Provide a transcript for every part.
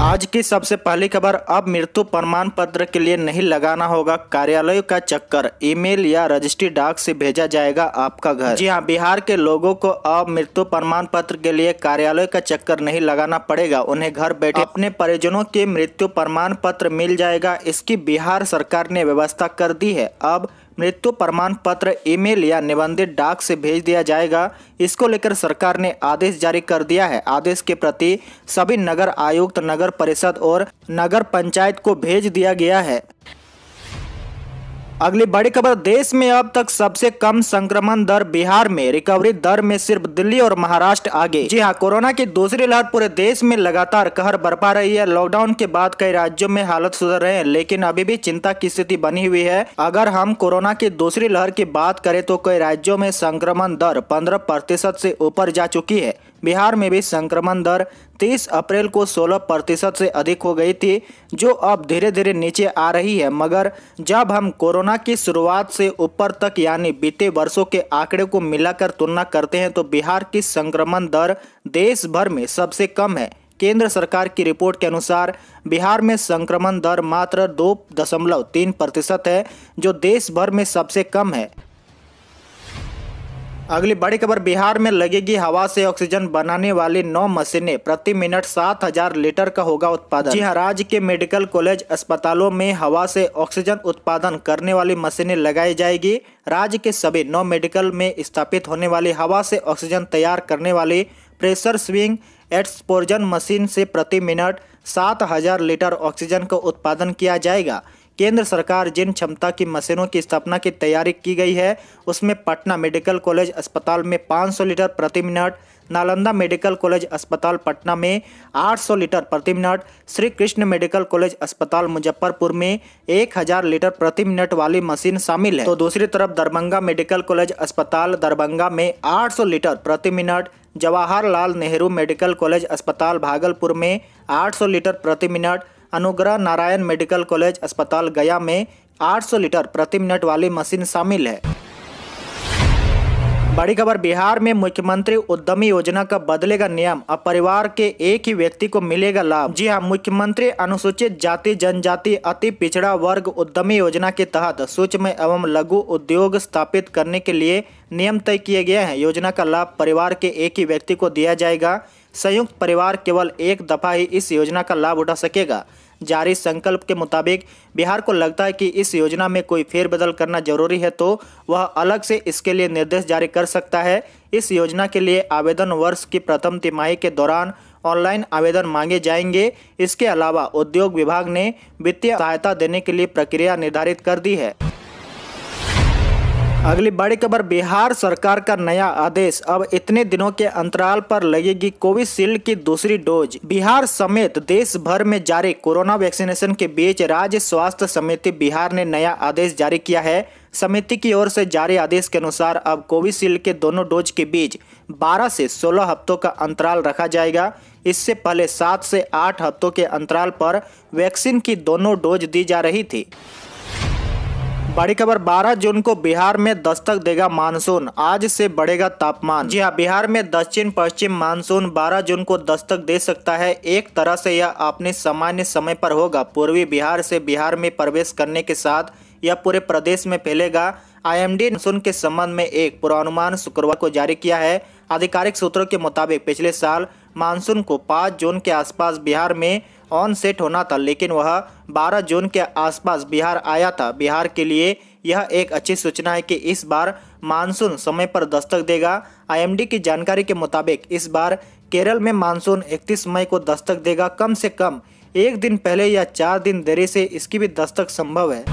आज की सबसे पहली खबर अब मृत्यु प्रमाण पत्र के लिए नहीं लगाना होगा कार्यालय का चक्कर ईमेल या रजिस्ट्री डाक से भेजा जाएगा आपका घर जी हाँ बिहार के लोगों को अब मृत्यु प्रमाण पत्र के लिए कार्यालय का चक्कर नहीं लगाना पड़ेगा उन्हें घर बैठे अपने परिजनों के मृत्यु प्रमाण पत्र मिल जाएगा इसकी बिहार सरकार ने व्यवस्था कर दी है अब मृत्यु प्रमाण पत्र ईमेल या निबंधित डाक से भेज दिया जाएगा इसको लेकर सरकार ने आदेश जारी कर दिया है आदेश के प्रति सभी नगर आयुक्त नगर परिषद और नगर पंचायत को भेज दिया गया है अगली बड़ी खबर देश में अब तक सबसे कम संक्रमण दर बिहार में रिकवरी दर में सिर्फ दिल्ली और महाराष्ट्र आगे जी हाँ कोरोना की दूसरी लहर पूरे देश में लगातार कहर बरपा रही है लॉकडाउन के बाद कई राज्यों में हालत सुधर रहे हैं लेकिन अभी भी चिंता की स्थिति बनी हुई है अगर हम कोरोना की दूसरी लहर की बात करें तो कई राज्यों में संक्रमण दर पंद्रह प्रतिशत ऊपर जा चुकी है बिहार में भी संक्रमण दर 30 अप्रैल को 16 प्रतिशत से अधिक हो गई थी जो अब धीरे धीरे नीचे आ रही है मगर जब हम कोरोना की शुरुआत से ऊपर तक यानी बीते वर्षों के आंकड़े को मिलाकर तुलना करते हैं तो बिहार की संक्रमण दर देश भर में सबसे कम है केंद्र सरकार की रिपोर्ट के अनुसार बिहार में संक्रमण दर मात्र दो दशमलव तीन प्रतिशत है जो देश भर में सबसे कम है अगली बड़ी खबर बिहार में लगेगी हवा से ऑक्सीजन बनाने वाली नौ मशीनें प्रति मिनट सात हजार लीटर का होगा उत्पादन जी हाँ, राज्य के मेडिकल कॉलेज अस्पतालों में हवा से ऑक्सीजन उत्पादन करने वाली मशीनें लगाई जाएगी राज्य के सभी नौ मेडिकल में स्थापित होने वाली हवा से ऑक्सीजन तैयार करने वाली प्रेशर स्विंग एक्सपोर्जन मशीन से प्रति मिनट सात हजार लीटर ऑक्सीजन का उत्पादन किया जाएगा केंद्र सरकार जिन क्षमता की मशीनों की स्थापना की तैयारी की गई है उसमें पटना मेडिकल कॉलेज अस्पताल में 500 लीटर प्रति मिनट नालंदा मेडिकल कॉलेज अस्पताल पटना में 800 लीटर प्रति minute Shri Krishna medical college अस्पताल मुजफ्फरपुर में 1000 लीटर प्रति मिनट वाली मशीन शामिल है तो दूसरी तरफ दरभंगा मेडिकल कॉलेज अस्पताल दरभंगा में 800 लीटर प्रति minute Jawaharlal Nehru medical college अस्पताल भागलपुर में 800 लीटर प्रति मिनट अनुग्रह नारायण मेडिकल कॉलेज अस्पताल गया में 800 लीटर प्रति मिनट वाली मशीन शामिल है बड़ी खबर बिहार में मुख्यमंत्री उद्यमी योजना का बदलेगा नियम अब परिवार के एक ही व्यक्ति को मिलेगा लाभ जी हां मुख्यमंत्री अनुसूचित जाति जनजाति अति पिछड़ा वर्ग उद्यमी योजना के तहत सूक्ष्म एवं लघु उद्योग स्थापित करने के लिए नियम तय किए गए हैं योजना का लाभ परिवार के एक ही व्यक्ति को दिया जाएगा संयुक्त परिवार केवल एक दफा ही इस योजना का लाभ उठा सकेगा जारी संकल्प के मुताबिक बिहार को लगता है कि इस योजना में कोई फेरबदल करना जरूरी है तो वह अलग से इसके लिए निर्देश जारी कर सकता है इस योजना के लिए आवेदन वर्ष की प्रथम तिमाही के दौरान ऑनलाइन आवेदन मांगे जाएंगे इसके अलावा उद्योग विभाग ने वित्तीय सहायता देने के लिए प्रक्रिया निर्धारित कर दी है अगली बड़ी खबर बिहार सरकार का नया आदेश अब इतने दिनों के अंतराल पर लगेगी कोविशील्ड की दूसरी डोज बिहार समेत देश भर में जारी कोरोना वैक्सीनेशन के बीच राज्य स्वास्थ्य समिति बिहार ने नया आदेश जारी किया है समिति की ओर से जारी आदेश के अनुसार अब कोविशील्ड के दोनों डोज के बीच 12 से 16 हफ्तों का अंतराल रखा जाएगा इससे पहले 7 से 8 हफ्तों के अंतराल पर वैक्सीन की दोनों डोज दी जा रही थी बड़ी खबर 12 जून को बिहार में दस्तक देगा मानसून आज से बढ़ेगा तापमान जी हाँ बिहार में दक्षिण पश्चिम मानसून 12 जून को दस्तक दे सकता है एक तरह से यह अपने सामान्य समय पर होगा पूर्वी बिहार से बिहार में प्रवेश करने के साथ यह पूरे प्रदेश में फैलेगा आईएमडी मानसून के संबंध में एक पूर्वानुमान शुक्रवार को जारी किया है आधिकारिक सूत्रों के मुताबिक पिछले साल मानसून को पाँच जून के आसपास बिहार में ऑन सेट होना था लेकिन वह 12 जून के आसपास बिहार आया था बिहार के लिए यह एक अच्छी सूचना है कि इस बार मानसून समय पर दस्तक देगा आईएमडी की जानकारी के मुताबिक इस बार केरल में मानसून 31 मई को दस्तक देगा कम से कम एक दिन पहले या चार दिन देरी से इसकी भी दस्तक संभव है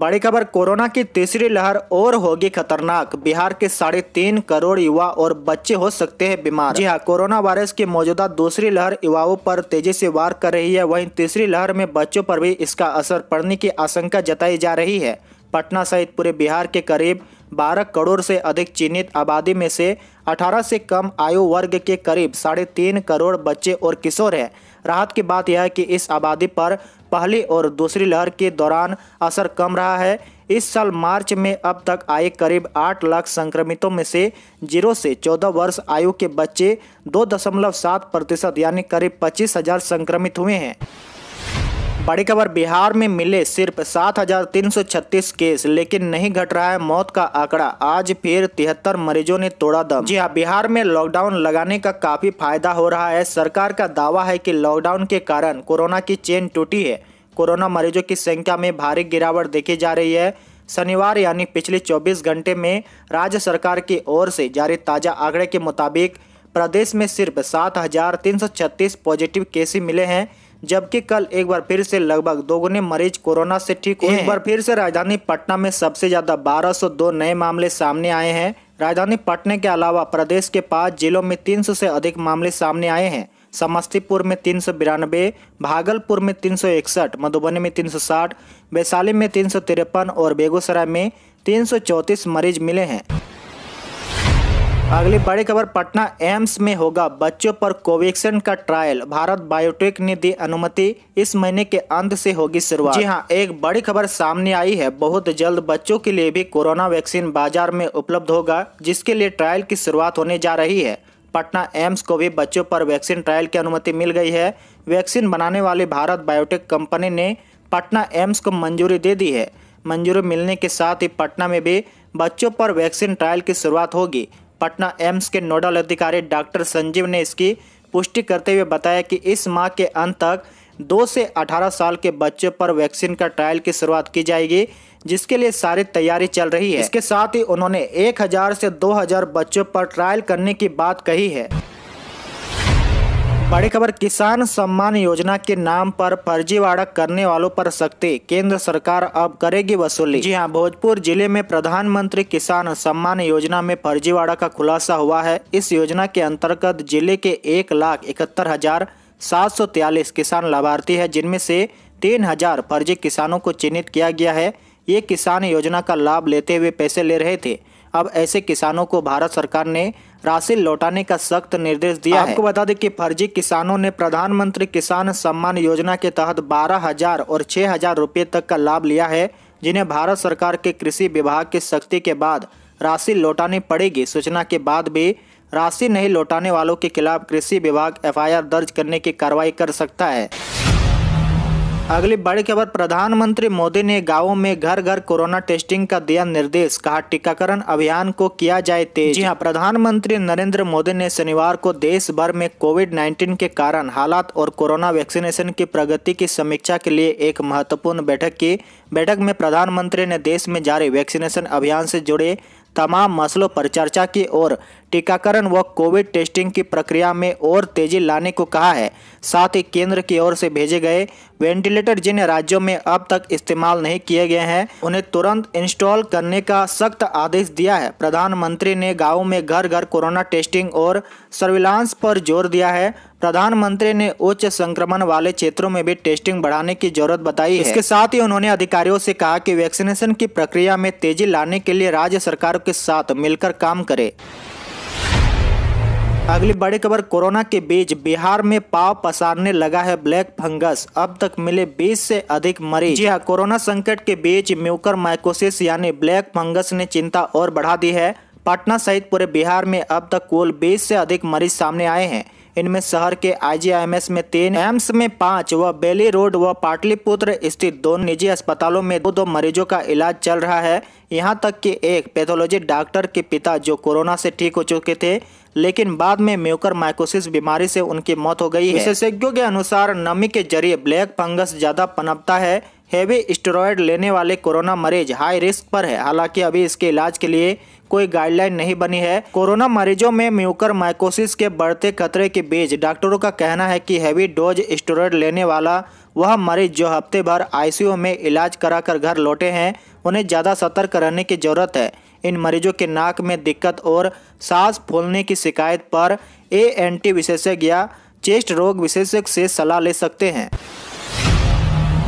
बड़ी खबर कोरोना की तीसरी लहर और होगी खतरनाक बिहार के साढ़े तीन करोड़ युवा और बच्चे हो सकते हैं बीमार जी हाँ कोरोना वायरस की मौजूदा दूसरी लहर युवाओं पर तेजी से वार कर रही है वहीं तीसरी लहर में बच्चों पर भी इसका असर पड़ने की आशंका जताई जा रही है पटना सहित पूरे बिहार के करीब बारह करोड़ से अधिक चिन्हित आबादी में से 18 से कम आयु वर्ग के करीब साढ़े तीन करोड़ बच्चे और किशोर हैं राहत की बात यह है कि इस आबादी पर पहली और दूसरी लहर के दौरान असर कम रहा है इस साल मार्च में अब तक आए करीब 8 लाख संक्रमितों में से जीरो से 14 वर्ष आयु के बच्चे 2.7 प्रतिशत यानी करीब पच्चीस हजार संक्रमित हुए हैं बड़ी खबर बिहार में मिले सिर्फ 7,336 केस लेकिन नहीं घट रहा है मौत का आंकड़ा आज फिर तिहत्तर मरीजों ने तोड़ा दम जी हाँ बिहार में लॉकडाउन लगाने का काफी फायदा हो रहा है सरकार का दावा है कि लॉकडाउन के कारण कोरोना की चेन टूटी है कोरोना मरीजों की संख्या में भारी गिरावट देखी जा रही है शनिवार यानी पिछले 24 घंटे में राज्य सरकार की ओर से जारी ताज़ा आंकड़े के मुताबिक प्रदेश में सिर्फ 7,336 पॉजिटिव केस मिले हैं जबकि कल एक बार फिर से लगभग दोगुने मरीज कोरोना से ठीक हुए एक बार फिर से राजधानी पटना में सबसे ज्यादा 1202 नए मामले सामने आए हैं राजधानी पटना के अलावा प्रदेश के पाँच जिलों में 300 से अधिक मामले सामने आए हैं समस्तीपुर में तीन सौ बिरानबे भागलपुर में तीन सौ इकसठ मधुबनी में तीन सौ साठ वैशाली में तीन सौ तिरपन और बेगूसराय में तीन सौ चौंतीस मरीज मिले हैं अगली बड़ी खबर पटना एम्स में होगा बच्चों पर कोवैक्सीन का ट्रायल भारत बायोटेक ने दी अनुमति इस महीने के अंत से होगी शुरुआत जी हाँ एक बड़ी खबर सामने आई है बहुत जल्द बच्चों के लिए भी कोरोना वैक्सीन बाजार में उपलब्ध होगा जिसके लिए ट्रायल की शुरुआत होने जा रही है पटना एम्स को भी बच्चों पर वैक्सीन ट्रायल की अनुमति मिल गई है वैक्सीन बनाने वाली भारत बायोटेक कंपनी ने पटना एम्स को मंजूरी दे दी है मंजूरी मिलने के साथ ही पटना में भी बच्चों पर वैक्सीन ट्रायल की शुरुआत होगी पटना एम्स के नोडल अधिकारी डॉक्टर संजीव ने इसकी पुष्टि करते हुए बताया कि इस माह के अंत तक दो से अठारह साल के बच्चों पर वैक्सीन का ट्रायल की शुरुआत की जाएगी जिसके लिए सारी तैयारी चल रही है इसके साथ ही उन्होंने 1000 से 2000 बच्चों पर ट्रायल करने की बात कही है बड़ी खबर किसान सम्मान योजना के नाम पर फर्जीवाड़ा करने वालों पर सख्ती केंद्र सरकार अब करेगी वसूली जी हां भोजपुर जिले में प्रधानमंत्री किसान सम्मान योजना में फर्जीवाड़ा का खुलासा हुआ है इस योजना के अंतर्गत जिले के एक लाख इकहत्तर हजार सात सौ किसान लाभार्थी है जिनमें से तीन हजार फर्जी किसानों को चिन्हित किया गया है ये किसान योजना का लाभ लेते हुए पैसे ले रहे थे अब ऐसे किसानों को भारत सरकार ने राशि लौटाने का सख्त निर्देश दिया आपको बता दें कि फर्जी किसानों ने प्रधानमंत्री किसान सम्मान योजना के तहत बारह हजार और छह हजार रुपये तक का लाभ लिया है जिन्हें भारत सरकार के कृषि विभाग की सख्ती के बाद राशि लौटानी पड़ेगी सूचना के बाद भी राशि नहीं लौटाने वालों के खिलाफ कृषि विभाग एफ दर्ज करने की कार्रवाई कर सकता है अगली बड़ी खबर प्रधानमंत्री मोदी ने गांवों में घर घर कोरोना टेस्टिंग का दिया निर्देश कहा टीकाकरण अभियान को किया जाए तेज जी हाँ प्रधानमंत्री नरेंद्र मोदी ने शनिवार को देश भर में कोविड 19 के कारण हालात और कोरोना वैक्सीनेशन की प्रगति की समीक्षा के लिए एक महत्वपूर्ण बैठक की बैठक में प्रधानमंत्री ने देश में जारी वैक्सीनेशन अभियान से जुड़े तमाम मसलों पर चर्चा की और टीकाकरण व कोविड टेस्टिंग की प्रक्रिया में और तेजी लाने को कहा है साथ ही केंद्र की ओर से भेजे गए वेंटिलेटर जिन राज्यों में अब तक इस्तेमाल नहीं किए गए हैं उन्हें तुरंत इंस्टॉल करने का सख्त आदेश दिया है प्रधानमंत्री ने गाँव में घर घर कोरोना टेस्टिंग और सर्विलांस पर जोर दिया है प्रधानमंत्री ने उच्च संक्रमण वाले क्षेत्रों में भी टेस्टिंग बढ़ाने की जरूरत बताई है इसके साथ ही उन्होंने अधिकारियों से कहा कि वैक्सीनेशन की प्रक्रिया में तेजी लाने के लिए राज्य सरकारों के साथ मिलकर काम करे अगली बड़ी खबर कोरोना के बीच बिहार में पाव पसारने लगा है ब्लैक फंगस अब तक मिले 20 से अधिक मरीज जी हाँ कोरोना संकट के बीच म्यूकर माइकोसिस यानी ब्लैक फंगस ने चिंता और बढ़ा दी है पटना सहित पूरे बिहार में अब तक कुल 20 से अधिक मरीज सामने आए हैं इनमें शहर के आईजीआईएमएस में तीन एम्स में पांच व बेली रोड व पाटलिपुत्र स्थित दो निजी अस्पतालों में दो दो मरीजों का इलाज चल रहा है यहां तक कि एक पैथोलॉजी डॉक्टर के पिता जो कोरोना से ठीक हो चुके थे लेकिन बाद में म्यूकर माइकोसिस बीमारी से उनकी मौत हो गई है विशेषज्ञों के अनुसार नमी के जरिए ब्लैक फंगस ज़्यादा पनपता है हेवी स्टेरॉयड लेने वाले कोरोना मरीज हाई रिस्क पर है हालांकि अभी इसके इलाज के लिए कोई गाइडलाइन नहीं बनी है कोरोना मरीजों में म्यूकर माइकोसिस के बढ़ते खतरे के बीच डॉक्टरों का कहना है कि हैवी डोज स्टोरेड लेने वाला वह मरीज जो हफ्ते भर आईसीयू में इलाज कराकर घर लौटे हैं उन्हें ज़्यादा सतर्क रहने की ज़रूरत है इन मरीजों के नाक में दिक्कत और सांस फूलने की शिकायत पर ए एन टी विशेषज्ञ या चेस्ट रोग विशेषज्ञ से सलाह ले सकते हैं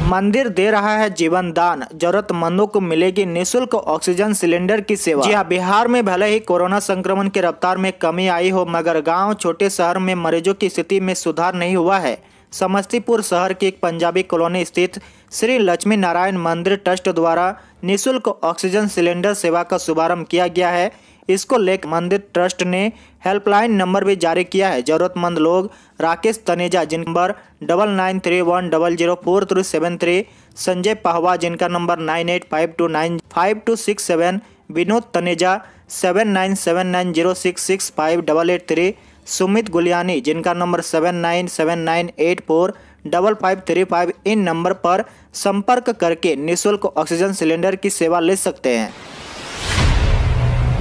मंदिर दे रहा है जीवन दान जरूरतमंदों को मिलेगी निशुल्क ऑक्सीजन सिलेंडर की सेवा जी हाँ, बिहार में भले ही कोरोना संक्रमण की रफ्तार में कमी आई हो मगर गांव छोटे शहर में मरीजों की स्थिति में सुधार नहीं हुआ है समस्तीपुर शहर की एक पंजाबी कॉलोनी स्थित श्री लक्ष्मी नारायण मंदिर ट्रस्ट द्वारा निःशुल्क ऑक्सीजन सिलेंडर सेवा का शुभारम्भ किया गया है इसको लेकर मंदिर ट्रस्ट ने हेल्पलाइन नंबर भी जारी किया है जरूरतमंद लोग राकेश तनेजा जिन number double nine three one double zero four three seven three Sanjay Pahwa जिनका number nine eight five two nine five two six seven Vinod Taneja seven nine seven nine zero six six five double eight three Sumit Gulyani जिनका number seven nine seven nine eight four double five three five इन number पर संपर्क करके निःशुल्क oxygen cylinder की सेवा ले सकते हैं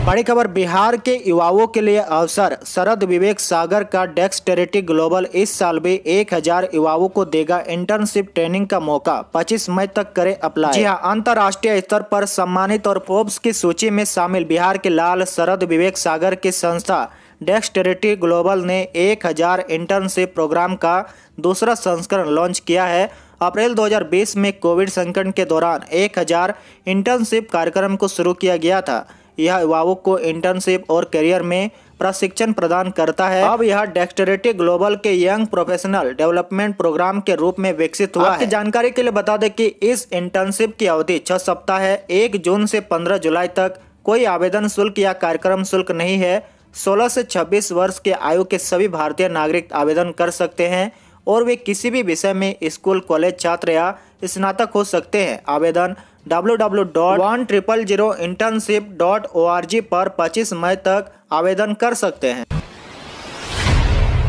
बड़ी खबर बिहार के युवाओं के लिए अवसर शरद विवेक सागर का डेक्सटेरिटी ग्लोबल इस साल भी 1000 युवाओं को देगा इंटर्नशिप ट्रेनिंग का मौका 25 मई तक करें अप्लाई जी हाँ, अंतर्राष्ट्रीय स्तर पर सम्मानित और फोर्ब्स की सूची में शामिल बिहार के लाल शरद विवेक सागर की संस्था डेक्सटेरिटी ग्लोबल ने एक इंटर्नशिप प्रोग्राम का दूसरा संस्करण लॉन्च किया है अप्रैल 2020 में कोविड संकट के दौरान 1000 इंटर्नशिप कार्यक्रम को शुरू किया गया था यह युवाओं को इंटर्नशिप और करियर में प्रशिक्षण प्रदान करता है अब यह डेक्स्टरेटी ग्लोबल के यंग प्रोफेशनल डेवलपमेंट प्रोग्राम के रूप में विकसित हुआ है जानकारी के लिए बता दें कि इस इंटर्नशिप की अवधि छह सप्ताह है एक जून से पंद्रह जुलाई तक कोई आवेदन शुल्क या कार्यक्रम शुल्क नहीं है सोलह से छब्बीस वर्ष के आयु के सभी भारतीय नागरिक आवेदन कर सकते हैं और वे किसी भी विषय में स्कूल कॉलेज छात्र या स्नातक हो सकते हैं आवेदन डब्ल्यू पर 25 मई तक आवेदन कर सकते हैं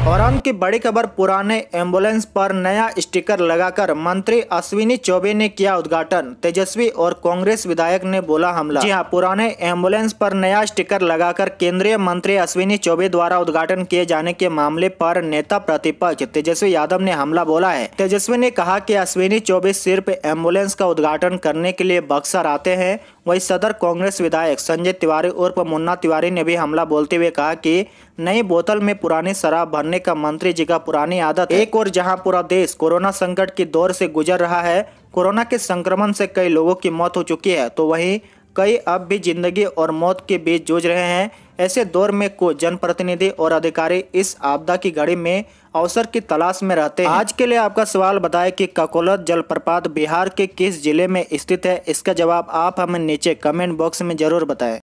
औरन की बड़ी खबर पुराने एम्बुलेंस पर नया स्टिकर लगाकर मंत्री अश्विनी चौबे ने किया उद्घाटन तेजस्वी और कांग्रेस विधायक ने बोला हमला जी हां पुराने एम्बुलेंस पर नया स्टिकर लगाकर केंद्रीय मंत्री अश्विनी चौबे द्वारा उद्घाटन किए जाने के मामले पर नेता प्रतिपक्ष तेजस्वी यादव ने हमला बोला है तेजस्वी ने कहा की अश्विनी चौबे सिर्फ एम्बुलेंस का उद्घाटन करने के लिए बक्सर आते हैं वहीं सदर कांग्रेस विधायक संजय तिवारी उर्फ मुन्ना तिवारी ने भी हमला बोलते हुए कहा कि नई बोतल में पुरानी शराब भरने का मंत्री जी का पुरानी आदत एक और जहां पूरा देश कोरोना संकट की दौर से गुजर रहा है कोरोना के संक्रमण से कई लोगों की मौत हो चुकी है तो वहीं कई अब भी जिंदगी और मौत के बीच जूझ रहे हैं ऐसे दौर में को जनप्रतिनिधि और अधिकारी इस आपदा की घड़ी में अवसर की तलाश में रहते हैं आज के लिए आपका सवाल बताएं कि ककोलत जलप्रपात बिहार के किस जिले में स्थित है इसका जवाब आप हमें नीचे कमेंट बॉक्स में जरूर बताएं